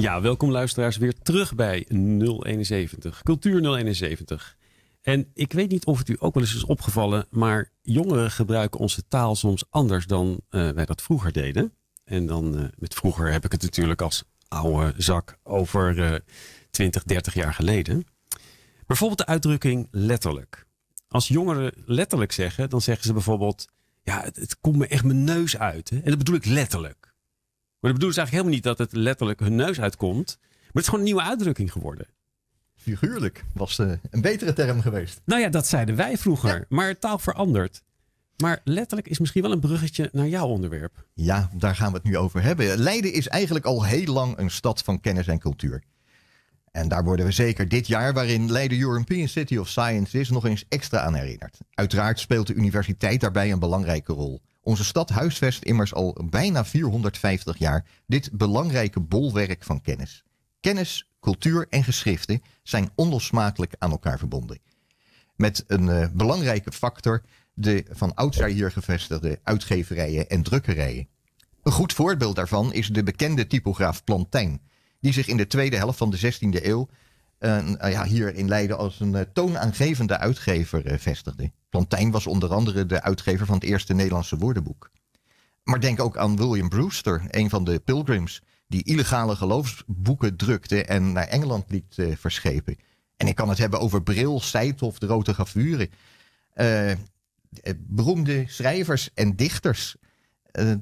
Ja, welkom luisteraars weer terug bij 071, Cultuur 071. En ik weet niet of het u ook wel eens is opgevallen, maar jongeren gebruiken onze taal soms anders dan eh, wij dat vroeger deden. En dan eh, met vroeger heb ik het natuurlijk als oude zak over 20, eh, 30 jaar geleden. Bijvoorbeeld de uitdrukking letterlijk. Als jongeren letterlijk zeggen, dan zeggen ze bijvoorbeeld: Ja, het, het komt me echt mijn neus uit. Hè? En dat bedoel ik letterlijk. Maar dat bedoelen is eigenlijk helemaal niet dat het letterlijk hun neus uitkomt. Maar het is gewoon een nieuwe uitdrukking geworden. Figuurlijk was het eh, een betere term geweest. Nou ja, dat zeiden wij vroeger. Maar taal verandert. Maar letterlijk is misschien wel een bruggetje naar jouw onderwerp. Ja, daar gaan we het nu over hebben. Leiden is eigenlijk al heel lang een stad van kennis en cultuur. En daar worden we zeker dit jaar, waarin Leiden European City of Science is, nog eens extra aan herinnerd. Uiteraard speelt de universiteit daarbij een belangrijke rol. Onze stad huisvest immers al bijna 450 jaar dit belangrijke bolwerk van kennis. Kennis, cultuur en geschriften zijn onlosmakelijk aan elkaar verbonden. Met een eh, belangrijke factor de van oudsher hier gevestigde uitgeverijen en drukkerijen. Een goed voorbeeld daarvan is de bekende typograaf Plantijn, die zich in de tweede helft van de 16e eeuw eh, ja, hier in Leiden als een eh, toonaangevende uitgever vestigde. Plantijn was onder andere de uitgever van het eerste Nederlandse woordenboek. Maar denk ook aan William Brewster, een van de pilgrims, die illegale geloofsboeken drukte en naar Engeland liet eh, verschepen. En ik kan het hebben over Bril, Seithof, de Rote Gavuren. Eh, eh, beroemde schrijvers en dichters.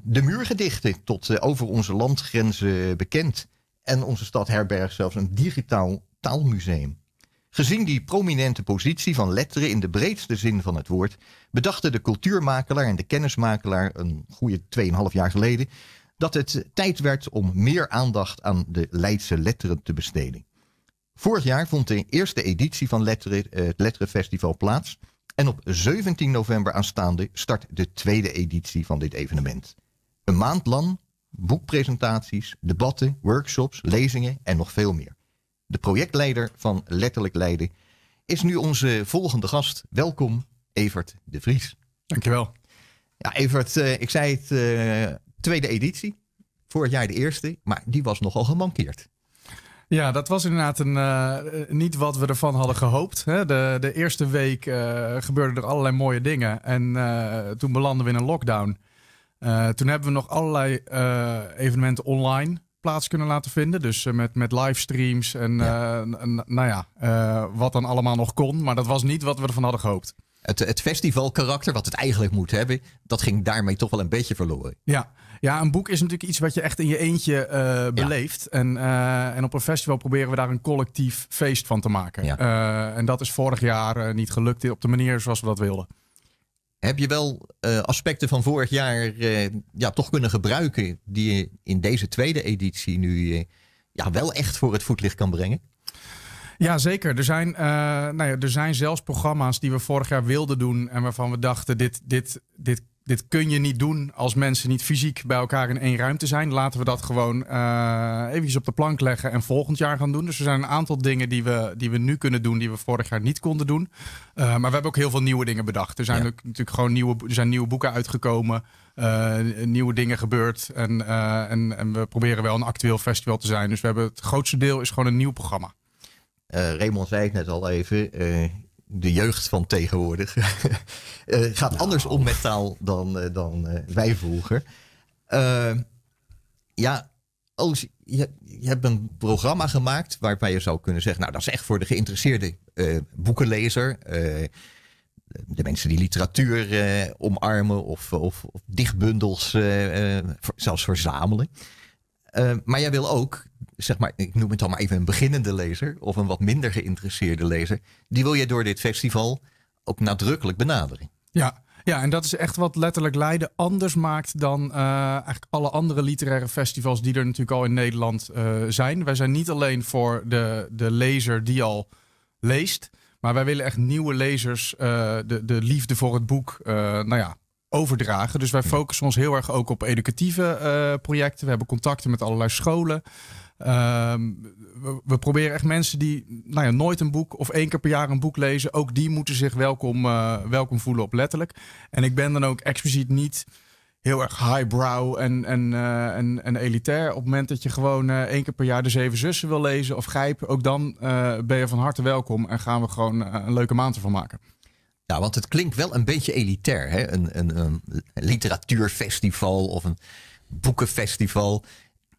de muurgedichten tot over onze landgrenzen bekend. En onze stad herbergt zelfs een digitaal taalmuseum. Gezien die prominente positie van letteren in de breedste zin van het woord, bedachten de cultuurmakelaar en de kennismakelaar een goede 2,5 jaar geleden dat het tijd werd om meer aandacht aan de Leidse letteren te besteden. Vorig jaar vond de eerste editie van letteren, het Letterenfestival plaats en op 17 november aanstaande start de tweede editie van dit evenement. Een maand lang boekpresentaties, debatten, workshops, lezingen en nog veel meer de projectleider van Letterlijk Leiden, is nu onze volgende gast. Welkom, Evert de Vries. Dankjewel. Ja, Evert, eh, ik zei het, eh, tweede editie. Vorig jaar de eerste, maar die was nogal gemankeerd. Ja, dat was inderdaad een, eh, niet wat we ervan hadden gehoopt. Hè. De, de eerste week gebeurden er allerlei mooie dingen. En toen belanden we in een lockdown. toen hebben we nog allerlei evenementen online plaats kunnen laten vinden. Dus eh, met, met livestreams en eh, nou ja, eh, wat dan allemaal nog kon. Maar dat was niet wat we ervan hadden gehoopt. Het, het festivalkarakter, wat het eigenlijk moet hebben, dat ging daarmee toch wel een beetje verloren. Ja, ja, een boek is natuurlijk iets wat je echt in je eentje beleeft. En, en op een festival proberen we daar een collectief feest van te maken. en dat is vorig jaar niet gelukt op de manier zoals we dat wilden heb je wel eh, aspecten van vorig jaar eh, ja, toch kunnen gebruiken. die je in deze tweede editie nu eh, ja, wel echt voor het voetlicht kan brengen? Ja, zeker. Er zijn, nou ja, er zijn zelfs programma's die we vorig jaar wilden doen. en waarvan we dachten: dit, dit, dit dit kun je niet doen als mensen niet fysiek bij elkaar in één ruimte zijn. Laten we dat gewoon uh, eh, even op de plank leggen en volgend jaar gaan doen. Dus er zijn een aantal dingen die we, die we nu kunnen doen, die we vorig jaar niet konden doen. Eh, maar we hebben ook heel veel nieuwe dingen bedacht. Er zijn natuurlijk gewoon nieuwe, er zijn nieuwe boeken uitgekomen, eh, nieuwe dingen gebeurd. En, en, en we proberen wel een actueel festival te zijn. Dus we hebben het grootste deel is gewoon een nieuw programma. Raymond zei het net al even de jeugd van tegenwoordig eh, gaat nou. anders om met taal dan, eh, dan eh, wij vroeger. ja, als je, je, hebt een programma gemaakt waarbij je zou kunnen zeggen, nou dat is echt voor de geïnteresseerde boekenlezer, de mensen die literatuur omarmen of, of, of dichtbundels zelfs verzamelen. Eh, maar jij wil ook, zeg maar, ik noem het dan maar even een beginnende lezer of een wat minder geïnteresseerde lezer, die wil je door dit festival ook nadrukkelijk benaderen. Ja, ja, en dat is echt wat letterlijk Leiden anders maakt dan eh, eigenlijk alle andere literaire festivals die er natuurlijk al in Nederland eh, zijn. Wij zijn niet alleen voor de, de lezer die al leest, maar wij willen echt nieuwe lezers de, de liefde voor het boek nou ja, overdragen. Dus wij focussen ons heel erg ook op educatieve eh, projecten. We hebben contacten met allerlei scholen. Ehm, we, we, proberen echt mensen die nou ja, nooit een boek of één keer per jaar een boek lezen, ook die moeten zich welkom, eh, welkom voelen op letterlijk. En ik ben dan ook expliciet niet heel erg highbrow en, en, eh, en, elitair. Op het moment dat je gewoon één keer per jaar de Zeven Zussen wil lezen of grijpen, ook dan ben je van harte welkom en gaan we gewoon een leuke maand ervan maken. Ja, nou, want het klinkt wel een beetje elitair. Hè? Een, een, een literatuurfestival of een boekenfestival.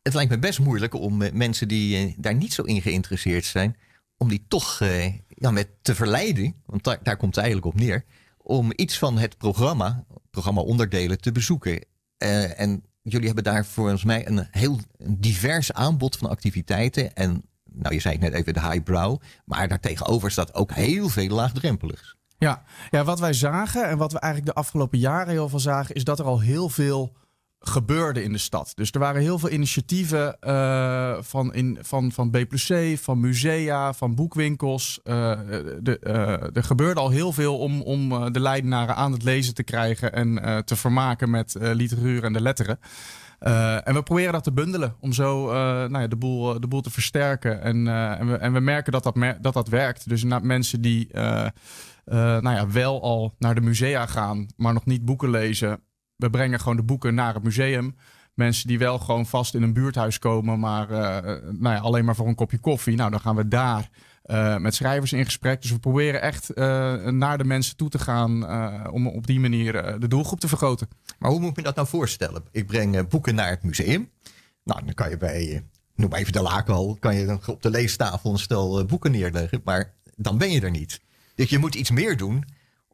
Het lijkt me best moeilijk om mensen die eh, daar niet zo in geïnteresseerd zijn, om die toch eh, ja, met te verleiden, want daar, komt het eigenlijk op neer, om iets van het programma, programma-onderdelen te bezoeken. Eh, en jullie hebben daar volgens mij een heel divers aanbod van activiteiten. En nou, je zei het net even de highbrow, maar daartegenover staat ook heel veel laagdrempeligs. Ja. ja, wat wij zagen en wat we eigenlijk de afgelopen jaren heel veel zagen, is dat er al heel veel gebeurde in de stad. Dus er waren heel veel initiatieven eh, van, in, van, van B+C, van musea, van boekwinkels. Eh, de, eh, er gebeurde al heel veel om, om de Leidenaren aan het lezen te krijgen en te vermaken met literatuur en de letteren. Eh, en we proberen dat te bundelen om zo eh, nou ja, de, boel, eh, de boel te versterken. En, en, we, en we merken dat dat, dat, dat werkt. Dus mensen die nou ja, wel al naar de musea gaan, maar nog niet boeken lezen. We brengen gewoon de boeken naar het museum mensen die wel gewoon vast in een buurthuis komen, maar nou ja, alleen maar voor een kopje koffie. Nou, dan gaan we daar eh, met schrijvers in gesprek. Dus we proberen echt eh, naar de mensen toe te gaan eh, om op die manier de doelgroep te vergroten. Maar hoe moet ik me dat nou voorstellen? Ik breng boeken naar het museum. Nou, dan kan je bij, noem maar even de lakenhal, kan je dan op de leestafel een stel boeken neerleggen. Maar dan ben je er niet. Dus je moet iets meer doen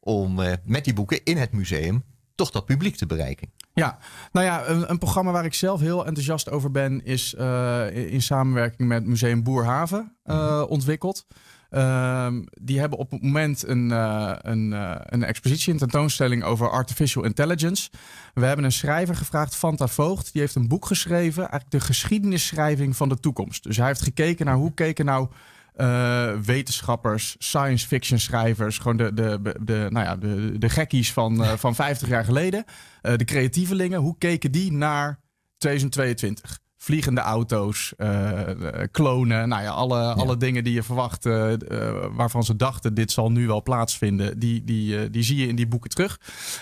om met die boeken in het museum toch dat publiek te bereiken. Ja, nou ja, een, een, programma waar ik zelf heel enthousiast over ben, is eh, in samenwerking met Museum Boerhaven eh, mhm. ontwikkeld. Ehm, die hebben op het moment een, eh, een, een expositie, een tentoonstelling over artificial intelligence. We hebben een schrijver gevraagd, Fanta Voogd, die heeft een boek geschreven, eigenlijk de geschiedenisschrijving van de toekomst. Dus hij heeft gekeken naar hoe keken nou eh, wetenschappers, science fiction schrijvers, gewoon de, de, de, nou ja, de, de gekkies van, eh, van 50 jaar geleden, eh, de creatievelingen, hoe keken die naar 2022? Vliegende auto's, klonen, nou ja, alle, alle dingen die je verwacht, waarvan ze dachten dit zal nu wel plaatsvinden, die, die, die zie je in die boeken terug.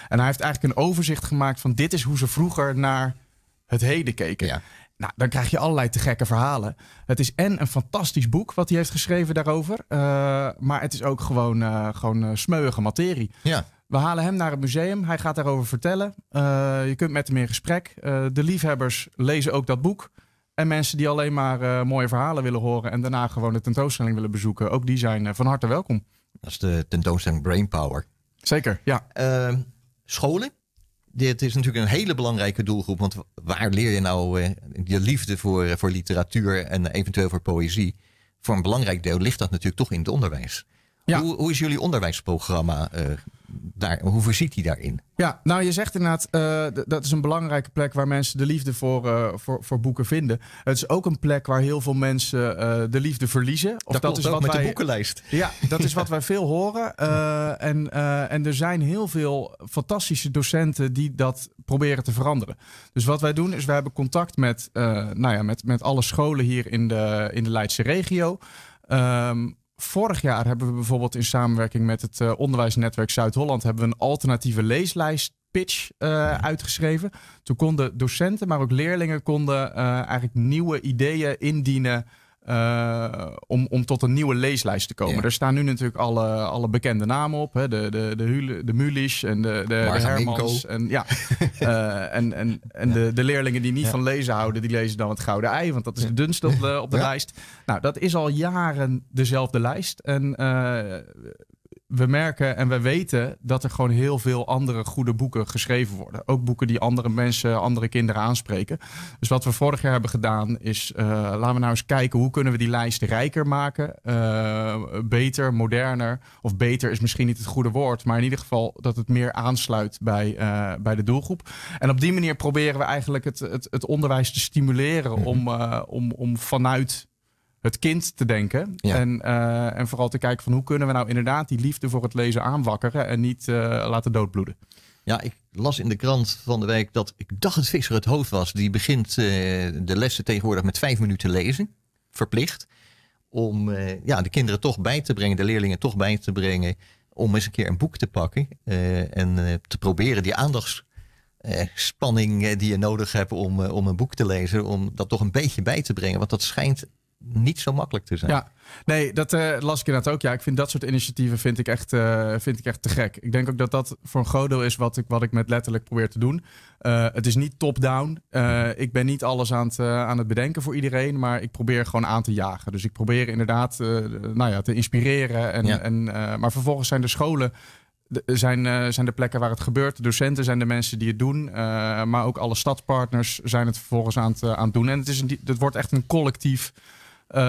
En hij heeft eigenlijk een overzicht gemaakt van dit is hoe ze vroeger naar het heden keken. Ja. Nou, dan krijg je allerlei te gekke verhalen. Het is en een fantastisch boek wat hij heeft geschreven daarover. Eh, maar het is ook gewoon, eh, gewoon eh, smeuige materie. Ja. We halen hem naar het museum. Hij gaat daarover vertellen. je kunt met hem in gesprek. de liefhebbers lezen ook dat boek. En mensen die alleen maar mooie verhalen willen horen en daarna gewoon de tentoonstelling willen bezoeken, ook die zijn van harte welkom. Dat is de tentoonstelling Brain Power. Zeker, ja. Ehm, scholen? dit is natuurlijk een hele belangrijke doelgroep. Want waar leer je nou eh, je liefde voor, eh, voor literatuur en eventueel voor poëzie? Voor een belangrijk deel ligt dat natuurlijk toch in het onderwijs. Hoe, hoe, is jullie onderwijsprogramma eh, daar, hoe voorziet hij daarin? Ja, nou je zegt inderdaad, eh, dat is een belangrijke plek waar mensen de liefde voor, eh, voor, voor, boeken vinden. Het is ook een plek waar heel veel mensen eh, de liefde verliezen. Of dat, is wat met de boekenlijst. Ja, dat is wat wij veel horen. en, en er zijn heel veel fantastische docenten die dat proberen te veranderen. Dus wat wij doen is, wij hebben contact met, nou ja, met, met alle scholen hier in de, in de Leidse regio. Ehm, vorig jaar hebben we bijvoorbeeld in samenwerking met het eh, onderwijsnetwerk Zuid-Holland hebben we een alternatieve leeslijst pitch eh, uitgeschreven. Toen konden docenten, maar ook leerlingen konden eh, eigenlijk nieuwe ideeën indienen eh, om, om tot een nieuwe leeslijst te komen. Er staan nu natuurlijk alle, alle bekende namen op. Hè? De, de, de, Hule, de Mulisch en de, de, de Hermans. En, ja. Eh, en, en, en de, de leerlingen die niet van lezen houden, die lezen dan het Gouden Ei. Want dat is de dunste op de, op de lijst. Nou, dat is al jaren dezelfde lijst. En eh, we merken en we weten dat er gewoon heel veel andere goede boeken geschreven worden. Ook boeken die andere mensen, andere kinderen aanspreken. Dus wat we vorig jaar hebben gedaan is, eh, laten we nou eens kijken hoe kunnen we die lijst rijker maken. Eh, beter, moderner. Of beter is misschien niet het goede woord, maar in ieder geval dat het meer aansluit bij, eh, bij de doelgroep. En op die manier proberen we eigenlijk het, het, het onderwijs te stimuleren om, om, om vanuit het kind te denken. En, eh, en vooral te kijken van hoe kunnen we nou inderdaad die liefde voor het lezen aanwakkeren en niet eh, laten doodbloeden. Ja, ik las in de krant van de week dat ik dacht het Visser het hoofd was. Die begint eh, de lessen tegenwoordig met vijf minuten lezen, verplicht. Om ja, de kinderen toch bij te brengen, de leerlingen toch bij te brengen. Om eens een keer een boek te pakken en te proberen die aandachtspanning die je nodig hebt om, om een boek te lezen, om dat toch een beetje bij te brengen. Want dat schijnt niet zo makkelijk te zijn. Ja, nee, dat eh, las ik inderdaad ook. Ja, ik vind dat soort initiatieven vind ik, echt, eh, vind ik echt te gek. Ik denk ook dat dat voor een groot deel is wat ik, wat ik met letterlijk probeer te doen. Eh, het is niet top-down. ik ben niet alles aan het, aan het bedenken voor iedereen, maar ik probeer gewoon aan te jagen. Dus ik probeer inderdaad nou ja, te inspireren. En, maar vervolgens zijn de scholen. De, zijn, zijn de plekken waar het gebeurt. De docenten zijn de mensen die het doen. maar ook alle stadspartners zijn het vervolgens aan het, aan doen. En het, is een, het wordt echt een collectief eh,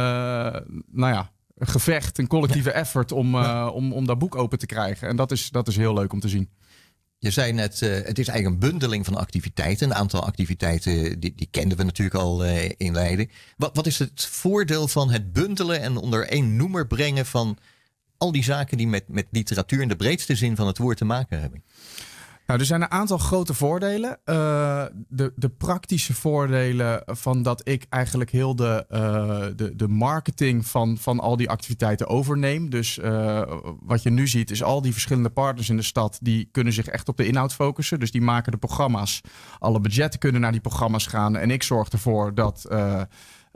nou ja, een gevecht, een collectieve effort om, eh, om, om dat boek open te krijgen. En dat is, dat is heel leuk om te zien. Je zei net, eh, het is eigenlijk een bundeling van activiteiten. Een aantal activiteiten, die, die kenden we natuurlijk al in Leiden. Wat, wat is het voordeel van het bundelen en onder één noemer brengen van al die zaken die met, met literatuur in de breedste zin van het woord te maken hebben? Nou, er zijn een aantal grote voordelen. Eh, de, de praktische voordelen van dat ik eigenlijk heel de, eh, de, de marketing van, van al die activiteiten overneem. Dus eh, wat je nu ziet is al die verschillende partners in de stad, die kunnen zich echt op de inhoud focussen. Dus die maken de programma's. Alle budgetten kunnen naar die programma's gaan. En ik zorg ervoor dat...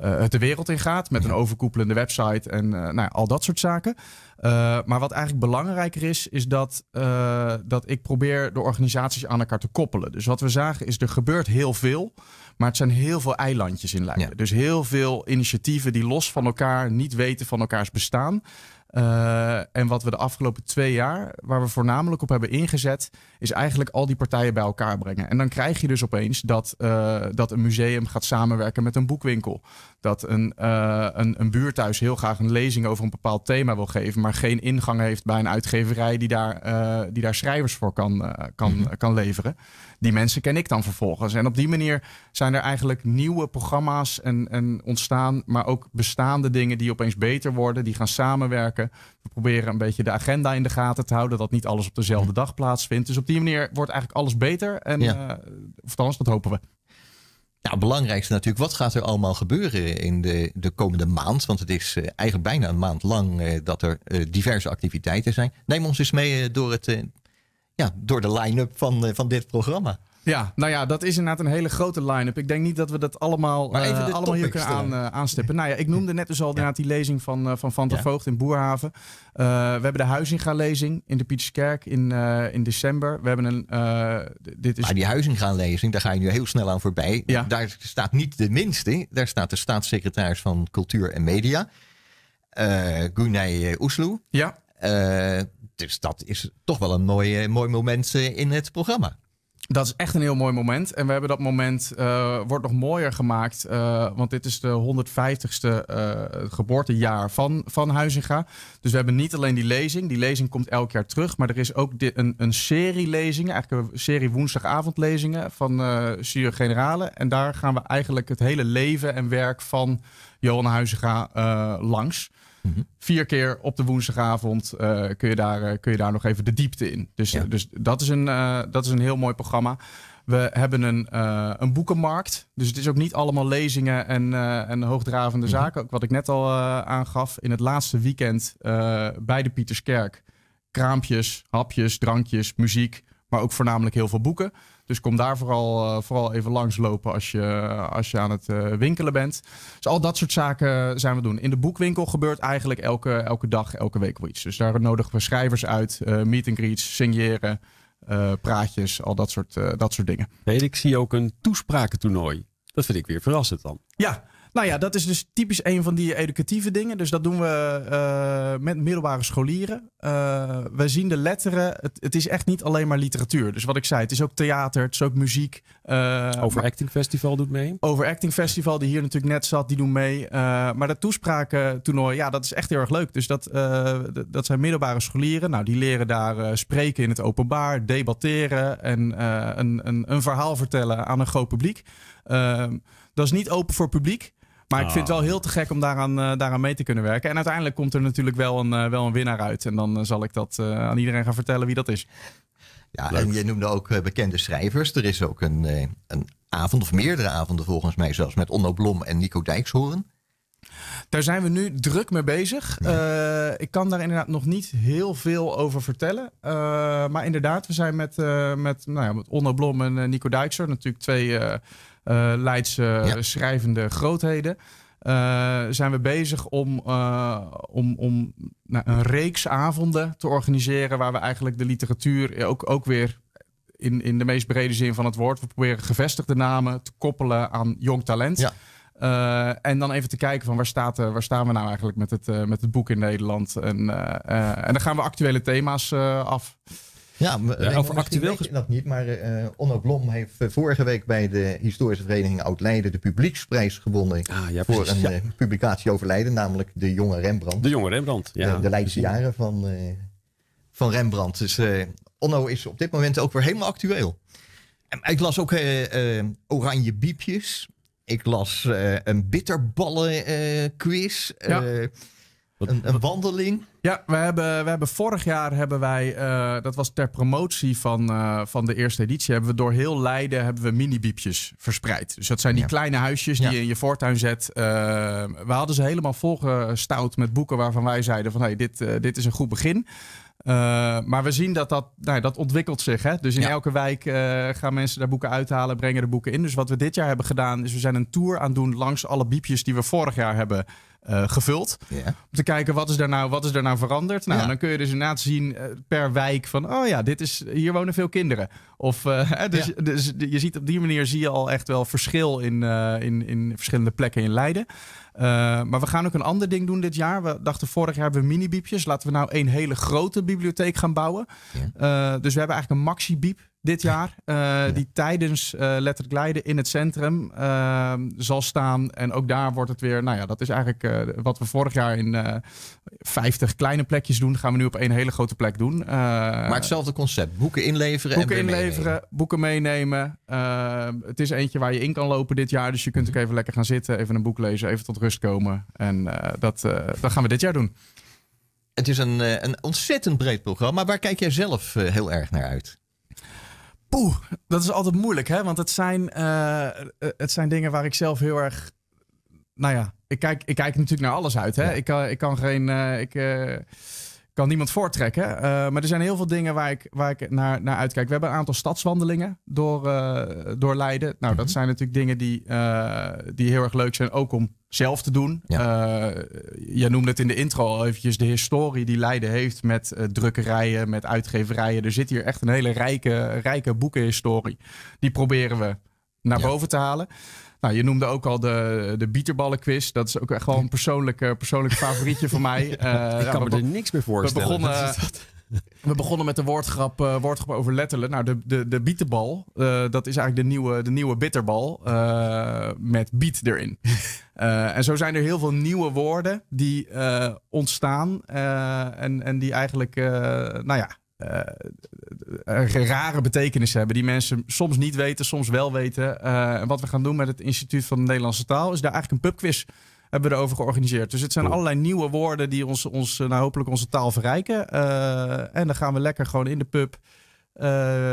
het de wereld in gaat. Met een overkoepelende website en nou, al dat soort zaken. Eh, maar wat eigenlijk belangrijker is, is dat, eh, dat ik probeer de organisaties aan elkaar te koppelen. Dus wat we zagen is, er gebeurt heel veel, maar het zijn heel veel eilandjes in Leiden. Dus heel veel initiatieven die los van elkaar niet weten van elkaars bestaan. Eh, en wat we de afgelopen twee jaar, waar we voornamelijk op hebben ingezet, is eigenlijk al die partijen bij elkaar brengen. En dan krijg je dus opeens dat, dat een museum gaat samenwerken met een boekwinkel dat een, uh, een, een buurthuis heel graag een lezing over een bepaald thema wil geven, maar geen ingang heeft bij een uitgeverij die daar, eh, die daar schrijvers voor kan, eh, kan, mhm. kan leveren. Die mensen ken ik dan vervolgens. En op die manier zijn er eigenlijk nieuwe programma's en, en ontstaan, maar ook bestaande dingen die opeens beter worden, die gaan samenwerken. We proberen een beetje de agenda in de gaten te houden, dat niet alles op dezelfde mhm. dag plaatsvindt. Dus op die manier wordt eigenlijk alles beter. En, ja. of althans, dat hopen we. Nou, het belangrijkste natuurlijk, wat gaat er allemaal gebeuren in de, de komende maand? Want het is eh, eigenlijk bijna een maand lang eh, dat er eh, diverse activiteiten zijn. Neem ons eens mee door, het, ja, door de line-up van, van dit programma. Ja, nou ja, dat is inderdaad een hele grote line-up. Ik denk niet dat we dat allemaal, eh, allemaal hier kunnen aan, eh, aanstippen. Nou ja, ik noemde net dus al inderdaad die lezing van, eh, van Van der Voogd in Boerhaven. we hebben de Huizinga-lezing in de Pieterskerk in, in december. We hebben een... dit is... Maar die Huizinga-lezing, daar ga je nu heel snel aan voorbij. Daar staat niet de minste. Daar staat de staatssecretaris van Cultuur en Media. Uh, Gunay Oesloe. Ja. dus dat is toch wel een mooi, mooi moment in het programma dat is echt een heel mooi moment. En we hebben dat moment, eh, wordt nog mooier gemaakt. Eh, want dit is de 150ste eh, geboortejaar van, van Huizinga. Dus we hebben niet alleen die lezing. Die lezing komt elk jaar terug. Maar er is ook een, een serie lezingen. Eigenlijk een serie woensdagavondlezingen van uh, Generale. En daar gaan we eigenlijk het hele leven en werk van Johan Huizinga langs. Mhm. Vier keer op de woensdagavond eh, kun, je daar, eh, kun je daar nog even de diepte in. Dus, dus dat, is een, eh, dat is een heel mooi programma. We hebben een, een, boekenmarkt. Dus het is ook niet allemaal lezingen en, en hoogdravende mhm. zaken. Ook wat ik net al aangaf. In het laatste weekend bij de Pieterskerk. Kraampjes, hapjes, drankjes, muziek. Maar ook voornamelijk heel veel boeken. Dus kom daar vooral, eh, vooral even langs lopen als je, als je aan het eh, winkelen bent. Dus al dat soort zaken zijn we doen. In de boekwinkel gebeurt eigenlijk elke, elke dag, elke week wel iets. Dus daar nodigen we schrijvers uit, eh, meet and greets, signeren. praatjes, al dat soort, dat soort dingen. Nee, ik zie ook een toesprakentoernooi. Dat vind ik weer verrassend dan. Ja, nou ja, dat is dus typisch een van die educatieve dingen. Dus dat doen we eh, met middelbare scholieren. Eh, we zien de letteren. Het, het, is echt niet alleen maar literatuur. Dus wat ik zei, het is ook theater, het is ook muziek. Uh, eh, Overacting Festival doet mee. Overacting Festival, die hier natuurlijk net zat, die doen mee. maar dat toespraken-toernooi, ja, dat is echt heel erg leuk. Dus dat, dat zijn middelbare scholieren. Nou, die leren daar spreken in het openbaar, debatteren en een, een, een, verhaal vertellen aan een groot publiek. Ehm, dat is niet open voor publiek. Maar ik vind het ah. wel heel te gek om daaraan, eh, daaraan mee te kunnen werken. En uiteindelijk komt er natuurlijk wel een, eh, wel een winnaar uit. En dan eh, zal ik dat aan iedereen gaan vertellen wie dat is. Ja, en je noemde ook bekende schrijvers. Er is ook een, een avond, of meerdere avonden volgens mij zelfs, met Onno Blom en Nico Dijkshoorn. Daar zijn we nu druk mee bezig. ik kan daar inderdaad nog niet heel veel over vertellen. maar inderdaad, we zijn met, met, nou ja, met Onno Blom en Nico Dijkshoorn natuurlijk twee eh, Leidse schrijvende grootheden. Eh, zijn we bezig om, eh, om, om nou, een reeks avonden te organiseren. Waar we eigenlijk de literatuur ook, ook weer in, in de meest brede zin van het woord. We proberen gevestigde namen te koppelen aan jong talent. en dan even te kijken van waar, staat, waar staan we nou eigenlijk met het, met het boek in Nederland. En, en dan gaan we actuele thema's af. Ja, maar, over actueel gesproken. dat niet, maar uh, Onno Blom heeft eh, vorige week bij de historische vereniging Oud-Leiden de publieksprijs gewonnen. Ah, voor een eh, publicatie over Leiden, namelijk De Jonge Rembrandt. De Jonge Rembrandt, ja. De, Leidse jaren van, van Rembrandt. Dus Onno is op dit moment ook weer helemaal actueel. Ik las ook oranje biepjes. Ik las een bitterballen quiz. een, wandeling. Ja, we hebben, we hebben vorig jaar hebben wij, eh, dat was ter promotie van, eh, van de eerste editie, hebben we door heel Leiden hebben we mini-biepjes verspreid. Dus dat zijn die kleine huisjes die je in je voortuin zet. Eh, we hadden ze helemaal volgestout met boeken waarvan wij zeiden van hey, dit, dit is een goed begin. maar we zien dat dat, nou dat ontwikkelt zich. Hè? Dus in elke wijk gaan mensen daar boeken uithalen, brengen de boeken in. Dus wat we dit jaar hebben gedaan, is we zijn een tour aan doen langs alle biepjes die we vorig jaar hebben eh, gevuld. Om te kijken wat is daar nou, wat is daar nou veranderd. Nou, dan kun je dus inderdaad zien eh, per wijk van, oh ja, dit is, hier wonen veel kinderen. Of, eh, dus, dus, je ziet op die manier zie je al echt wel verschil in, in, in verschillende plekken in Leiden. maar we gaan ook een ander ding doen dit jaar. We dachten vorig jaar hebben we mini-biepjes. Laten we nou één hele grote bibliotheek gaan bouwen. dus we hebben eigenlijk een maxi-biep dit jaar. Eh, die tijdens uh, eh, leiden in het centrum ehm, zal staan. En ook daar wordt het weer, nou ja, dat is eigenlijk eh, wat we vorig jaar in 50 kleine plekjes doen. Gaan we nu op één hele grote plek doen. maar hetzelfde concept: boeken inleveren boeken en inleveren, meenemen. boeken meenemen. Ehm, het is eentje waar je in kan lopen dit jaar. Dus je kunt ook even lekker gaan zitten, even een boek lezen, even tot rust komen. En dat, dat gaan we dit jaar doen. Het is een, een ontzettend breed programma. Waar kijk jij zelf heel erg naar uit? Poeh, dat is altijd moeilijk, hè? Want het zijn, eh, eh, het zijn dingen waar ik zelf heel erg. Nou ja, ik kijk, ik kijk natuurlijk naar alles uit, hè? Ik, kan, ik kan geen. Eh, ik, kan niemand voortrekken. Eh, maar er zijn heel veel dingen waar ik, waar ik naar, naar uitkijk. We hebben een aantal stadswandelingen door, eh, door Leiden. Nou, dat mhm. zijn natuurlijk dingen die, eh, die heel erg leuk zijn, ook om zelf te doen. Ja. jij noemde het in de intro al eventjes de historie die Leiden heeft met drukkerijen, met uitgeverijen. Er zit hier echt een hele rijke, rijke boekenhistorie. Die proberen we naar boven te halen. Nou, je noemde ook al de, de quiz. Dat is ook echt wel een persoonlijk, persoonlijk favorietje van mij. ik eh, kan me er niks meer voorstellen. We begonnen, eh, we begonnen met de woordgrap, eh, woordgrap over letterlijk. Nou, de, de, de bietenbal, dat is eigenlijk de nieuwe, de nieuwe bitterbal met biet erin. en zo zijn er heel veel nieuwe woorden die ontstaan en, en die eigenlijk, nou ja, eh, eh, eh, rare betekenis hebben. Die mensen soms niet weten, soms wel weten. en wat we gaan doen met het Instituut van de Nederlandse Taal is daar eigenlijk een pubquiz hebben we erover georganiseerd. Dus het zijn allerlei nieuwe woorden die ons, ons nou, hopelijk onze taal verrijken. en dan gaan we lekker gewoon in de pub,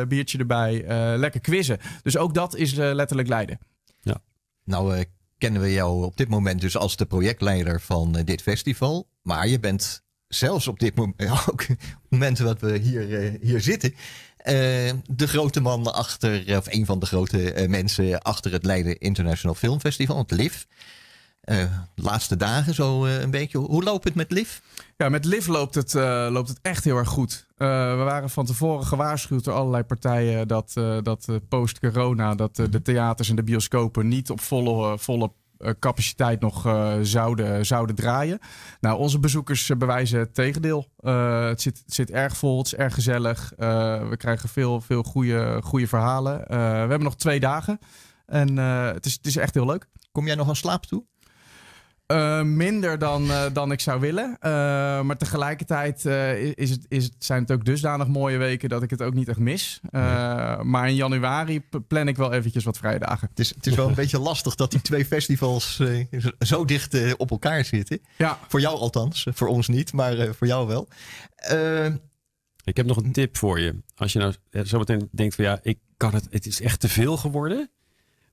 biertje erbij, lekker quizzen. Dus ook dat is letterlijk leiden. Ja. Nou kennen we jou op dit moment dus als de projectleider van dit festival. Maar je bent zelfs op dit moment, ook momenten wat we hier, eh, hier zitten, eh, de grote man achter, eh, of een van de grote mensen achter het Leiden International Film Festival, het Liv. de laatste dagen zo een beetje. Hoe loopt het met LIV? Ja, met LIV loopt het, loopt het echt heel erg goed. we waren van tevoren gewaarschuwd door allerlei partijen dat, dat post-corona dat de theaters en de bioscopen niet op volle, volle eh, capaciteit nog uh, zouden, zouden draaien. Nou, onze bezoekers eh, bewijzen het tegendeel. het, zit, zit erg vol, het is erg gezellig. we krijgen veel, veel goede, goede verhalen. we hebben nog twee dagen en het, is, het is echt heel leuk. Kom jij nog aan slaap toe? Eh, minder dan, eh, dan ik zou willen. Eh, maar tegelijkertijd is het, is het, zijn het ook dusdanig mooie weken dat ik het ook niet echt mis. Maar in januari plan ik wel eventjes wat vrijdagen. Het is, het is wel een beetje lastig dat die twee festivals zo dicht op elkaar zitten. Ja. Voor jou althans, voor ons niet, maar voor jou wel. ik heb nog een tip voor je. Als je nou zometeen denkt van ja, ik kan het, het is echt te veel geworden.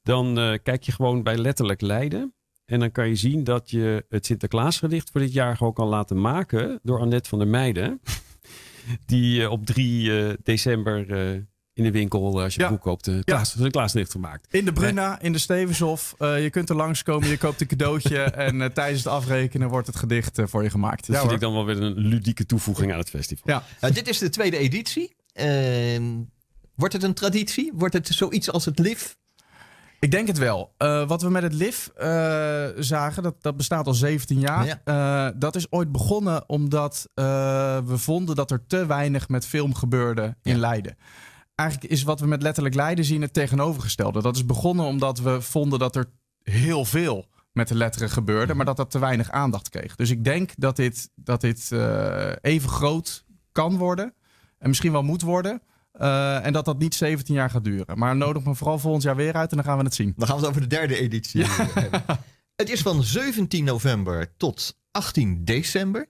Dan kijk je gewoon bij letterlijk Leiden. En dan kan je zien dat je het Sinterklaasgedicht voor dit jaar gewoon kan laten maken door Annette van der Meijden. Die eh, op 3 eh, december eh, in de winkel als je ja. een boek koopt. Sinterklaasgedicht gemaakt. In de Bruna, in de Stevenshof. je kunt er langskomen, je koopt een cadeautje. en tijdens het afrekenen wordt het gedicht voor je gemaakt. Dat zie vind ik dan wel weer een ludieke toevoeging aan het festival. Ja. Nou, dit is de tweede editie. Ehm, wordt het een traditie? Wordt het zoiets als het lief? Ik denk het wel. Eh, wat we met het LIF eh, zagen, dat, dat bestaat al 17 jaar. Eh, dat is ooit begonnen omdat we vonden dat er te weinig met film gebeurde in Leiden. Eigenlijk is wat we met letterlijk Leiden zien het tegenovergestelde. Dat is begonnen omdat we vonden dat er heel veel met de letteren gebeurde, maar dat dat te weinig aandacht kreeg. Dus ik denk dat dit, dat dit even groot kan worden en misschien wel moet worden. Eh, en dat dat niet 17 jaar gaat duren. Maar nodig me vooral volgend jaar weer uit en dan gaan we het zien. Dan gaan we het over de derde editie hebben. Het is van 17 november tot 18 december.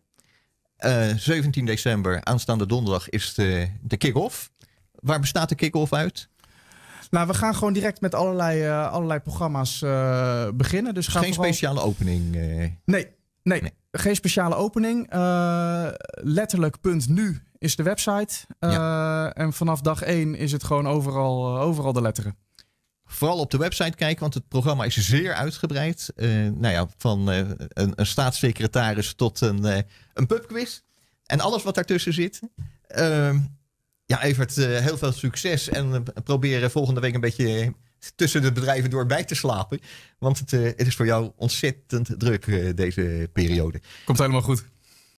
17 eh, december, aanstaande donderdag, is de, de kick-off. Waar bestaat de kick-off uit? Nou, we gaan gewoon direct met allerlei, eh, allerlei programma's beginnen. Dus, dus Geen speciale opening? nee, nee geen speciale opening. Uh, letterlijk punt nu is de website. Eh, en vanaf dag 1 is het gewoon overal, eh, overal de letteren. Vooral op de website kijken, want het programma is zeer uitgebreid. nou ja, van een, een, staatssecretaris tot een, een pubquiz. En alles wat daartussen zit. Ehm, ja, Evert, heel veel succes. En proberen volgende week een beetje tussen de bedrijven door bij te slapen. Want het, eh, het is voor jou ontzettend druk eh, deze periode. Komt helemaal goed.